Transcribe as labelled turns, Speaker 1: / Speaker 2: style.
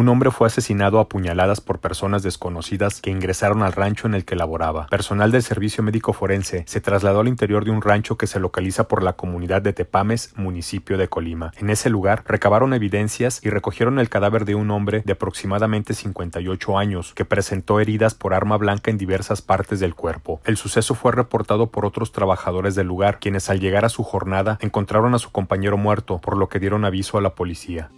Speaker 1: Un hombre fue asesinado a puñaladas por personas desconocidas que ingresaron al rancho en el que laboraba. Personal del Servicio Médico Forense se trasladó al interior de un rancho que se localiza por la comunidad de Tepames, municipio de Colima. En ese lugar recabaron evidencias y recogieron el cadáver de un hombre de aproximadamente 58 años que presentó heridas por arma blanca en diversas partes del cuerpo. El suceso fue reportado por otros trabajadores del lugar, quienes al llegar a su jornada encontraron a su compañero muerto, por lo que dieron aviso a la policía.